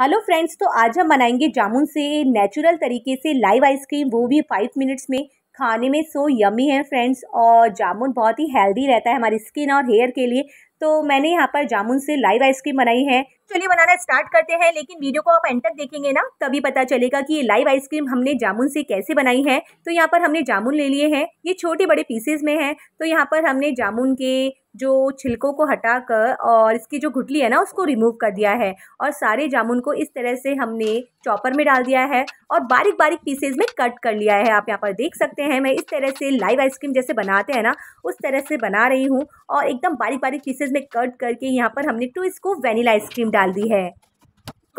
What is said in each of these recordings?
hello friends तो आज हम बनाएंगे जामुन से नेचुरल तरीके से लाइव आइसक्रीम वो भी फाइव मिनट्स में खाने में सो यमी है फ्रेंड्स और जामुन बहुत ही हेल्दी रहता है हमारी स्किन और हेयर के लिए तो मैंने यहाँ पर जामुन से लाइव आइसक्रीम बनाई है चलिए बनाना स्टार्ट करते हैं लेकिन वीडियो को आप एंड तक देखेंगे ना तभी पता चलेगा कि ये लाइव आइसक्रीम हमने जामुन से कैसे बनाई है तो यहाँ पर हमने जामुन ले लिए हैं ये छोटे बड़े पीसेज में है तो यहाँ पर हमने जामुन के जो छिलकों को हटाकर और इसकी जो घुटली है ना उसको रिमूव कर दिया है और सारे जामुन को इस तरह से हमने चॉपर में डाल दिया है और बारीक बारीक पीसेज में कट कर लिया है आप यहाँ पर देख सकते हैं मैं इस तरह से लाइव आइसक्रीम जैसे बनाते हैं ना उस तरह से बना रही हूँ और एकदम बारीक बारीक पीसेज में कट करके यहाँ पर हमने टू इसको वेनिला आइसक्रीम डाल दी है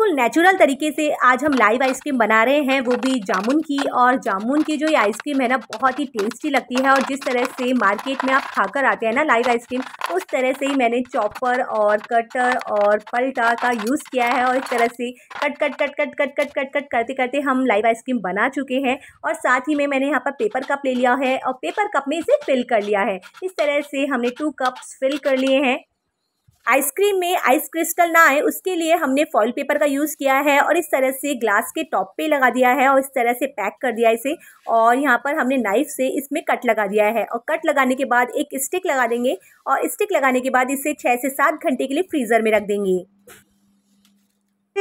बिल्कुल नेचुरल तरीके से आज हम लाइव आइसक्रीम बना रहे हैं वो भी जामुन की और जामुन की जो ये आइसक्रीम है ना बहुत ही टेस्टी लगती है और जिस तरह से मार्केट में आप खाकर आते हैं ना लाइव आइसक्रीम उस तरह से ही मैंने चॉपर और कटर और पलटा का यूज़ किया है और इस तरह से cut cut cut cut cut cut cut cut करते करते हम लाइव आइसक्रीम बना चुके हैं और साथ ही में मैंने यहाँ पर पेपर कप ले लिया है और पेपर कप में इसे फिल कर लिया है इस तरह से हमने टू कप्स फिल कर लिए हैं आइसक्रीम में आइस क्रिस्टल ना आए उसके लिए हमने फॉइल पेपर का यूज़ किया है और इस तरह से ग्लास के टॉप पे लगा दिया है और इस तरह से पैक कर दिया इसे और यहाँ पर हमने नाइफ से इसमें कट लगा दिया है और कट लगाने के बाद एक स्टिक लगा देंगे और स्टिक लगाने के बाद इसे छः से सात घंटे के लिए फ्रीज़र में रख देंगे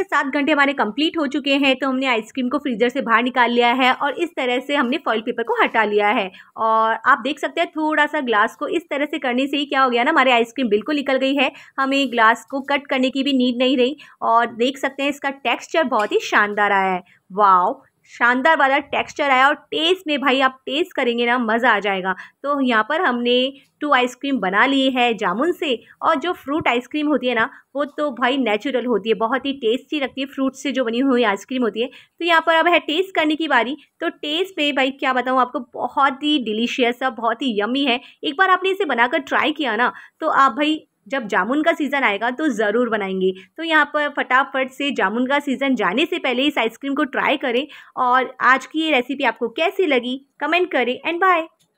के सात घंटे हमारे कंप्लीट हो चुके हैं तो हमने आइसक्रीम को फ्रीज़र से बाहर निकाल लिया है और इस तरह से हमने फॉइल पेपर को हटा लिया है और आप देख सकते हैं थोड़ा सा ग्लास को इस तरह से करने से ही क्या हो गया ना हमारी आइसक्रीम बिल्कुल निकल गई है हमें ग्लास को कट करने की भी नीड नहीं रही और देख सकते हैं इसका टेक्स्चर बहुत ही शानदार आया है वाव शानदार वाला टेक्सचर आया और टेस्ट में भाई आप टेस्ट करेंगे ना मज़ा आ जाएगा तो यहाँ पर हमने टू आइसक्रीम बना ली है जामुन से और जो फ्रूट आइसक्रीम होती है ना वो तो भाई नेचुरल होती है बहुत ही टेस्टी लगती है फ्रूट से जो बनी हुई आइसक्रीम होती है तो यहाँ पर अब है टेस्ट करने की बारी तो टेस्ट में भाई क्या बताऊँ आपको बहुत ही डिलीशियस है बहुत ही यमी है एक बार आपने इसे बनाकर ट्राई किया ना तो आप भाई जब जामुन का सीज़न आएगा तो ज़रूर बनाएंगे तो यहाँ पर फटाफट से जामुन का सीज़न जाने से पहले इस आइसक्रीम को ट्राई करें और आज की ये रेसिपी आपको कैसी लगी कमेंट करें एंड बाय